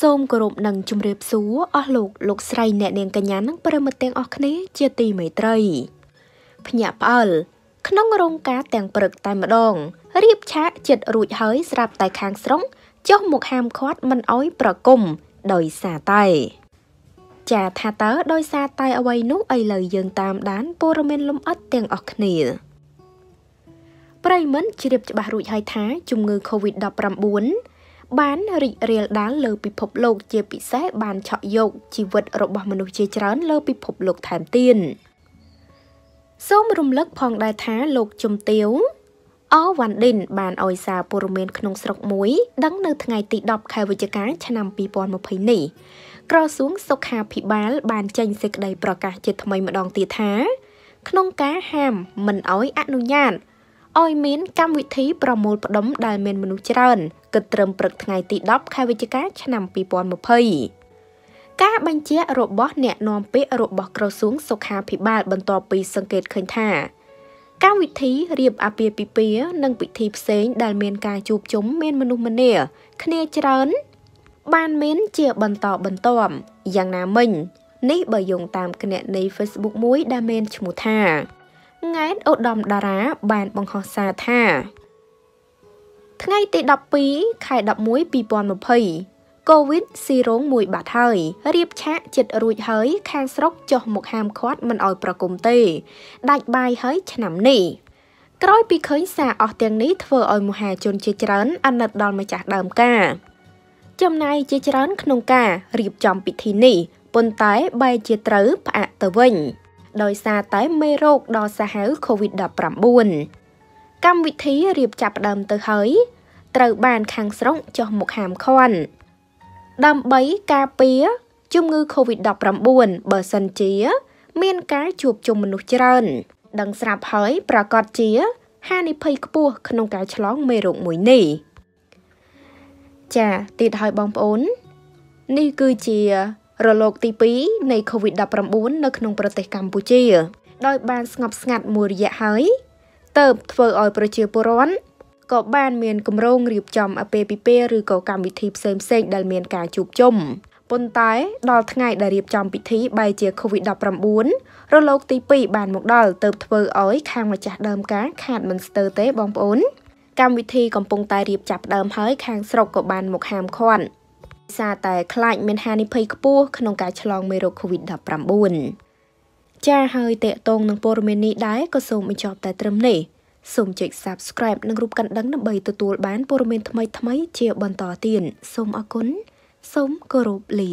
សូមគោរពនិងជម្រាបសួរអស់លោកលោកស្រីអ្នកនាងកញ្ញានិងប្រិមត្តទាំងអស់គ្នាជាទីមេត្រីភ្ញាក់ផ្អើលក្នុងរោងការទាំងព្រឹកតែម្ដងរៀបឆាកចិត្តរួចហើយស្រាប់តែខាងស្រុងចុះមកហាមឃាត់មិនអោយប្រគំដោយសារតែចាថាតើដោយសារតែអ្វីនោះឥឡូវយើងតាមដានព័ត៌មានលម្អិតទាំងអស់គ្នាប្រិមិនជ្រាបច្បាស់រួចហើយថាជំងឺ Covid-19 បានរីករាលដាលលើពិភពលោកជាពិសេសបានឆក់យកជីវិតរបស់មនុស្សជាច្រើនលើពិភពលោកថែមទៀតសូមរំលឹកផងដែរថាលោកជំទាវអវ៉ាន់ឌិនបានឲ្យសារព័ត៌មានក្នុងស្រុកមួយដឹងនៅថ្ងៃទី10ខែវិច្ឆិកាឆ្នាំ2020នេះក្រសួងសុខាភិបាលបានចេញសេចក្តីប្រកាសជាថ្មីម្ដងទៀតថា ក្នុងការហាម មិនឲ្យអនុញ្ញាតឲ្យមានកម្មវិធីប្រមូលផ្ដុំដែលមានមនុស្សច្រើនគិតត្រឹមព្រឹកថ្ងៃ ទី10ខែវិច្ឆិកាឆ្នាំ2020ការបញ្ជារបស់អ្នកនាំពាក្យរបស់ក្រសួងសុខាភិបាលបន្ទាប់ពីសង្កេតឃើញថាកម្មវិធីរៀបអាពាហ៍ពិពាហ៍និងពិធីផ្សេងដែលមាន ការជួបជុំមានមនុស្សម្នាគ្នាច្រើន បានមានជាបន្តបន្ទាប់យ៉ាងណាមិញនេះបើយោងតាមគណនី Facebook មួយដែលមានឈ្មោះថាង៉ែតឧត្តមតារាបានបង្ហោះសារថាថ្ងៃទី12ខែ11 2020កូវីដស៊ីរងមួយ បាត់ហើយរៀបឆាកចិត្តរួចហើយ ខាងស្រុកចុះមកហាមឃាត់មិនអោយប្រគំទេដាច់បាយហើយ ឆ្នាំនេះ ក្រោយពីឃើញសារអស់ទាំងនេះធ្វើឲ្យមហាជនជាច្រើនអាណិតដល់ម្ចាស់ដើមការចំណាយជាច្រើន ក្នុងការរៀបចំពិធីនេះប៉ុន្តែបែរជាត្រូវផ្អាកទៅវិញ។ដោយសារតែមេរោគដ៏សាហាវ COVID-19 កម្មវិធីរៀបចាប់ដើមទៅហើយ ត្រូវបានខាងស្រុកចុះមកហាមឃាត់ដើម្បីការពារជំងឺ COVID-19 បើសិនជា មានការជួបជុំមនុស្សច្រើន ដឹងស្រាប់ហើយប្រកាសជាហានិភ័យខ្ពស់ក្នុងការឆ្លងមេរោគមួយនេះចាទៀតហើយបងប្អូននេះគឺជារលកទី2នៃ COVID-19 នៅក្នុងប្រទេសកម្ពុជាដោយបានស្ងប់ស្ងាត់មួយរយៈហើយតើបធ្វើឲ្យប្រជាពលរដ្ឋក៏បានមានគម្រោងរៀបចំអាពាហ៍ពិពាហ៍ឬក៏កម្មវិធីផ្សេងៗដែលមានការជួបជុំប៉ុន្តែដល់ថ្ងៃដែលរៀបចំពិធីបែរជា COVID-19 រលកទី2បានមកដល់ទៅធ្វើឲ្យខាងម្ចាស់ដើមការខាត មិនស្ទើរទេបងប្អូនកម្មវិធីកំពុងតែរៀបចាប់ដើមហើយ ខាងស្រុកក៏បានមកហាមឃាត់សារតែខ្លាចមានហានិភ័យខ្ពស់ក្នុងការឆ្លងមេរោគ COVID-19 ចា៎ហើយតេតងនឹងព័ត៌មាននេះដែរក៏សូមបញ្ចប់តែត្រឹមនេះសូមចុច Subscribe និងរូបកណ្ដឹងដើម្បីទទួលបានព័ត៌មាន ថ្មីៗជាបន្តទៀតសូមអរគុណសូមគោរពលា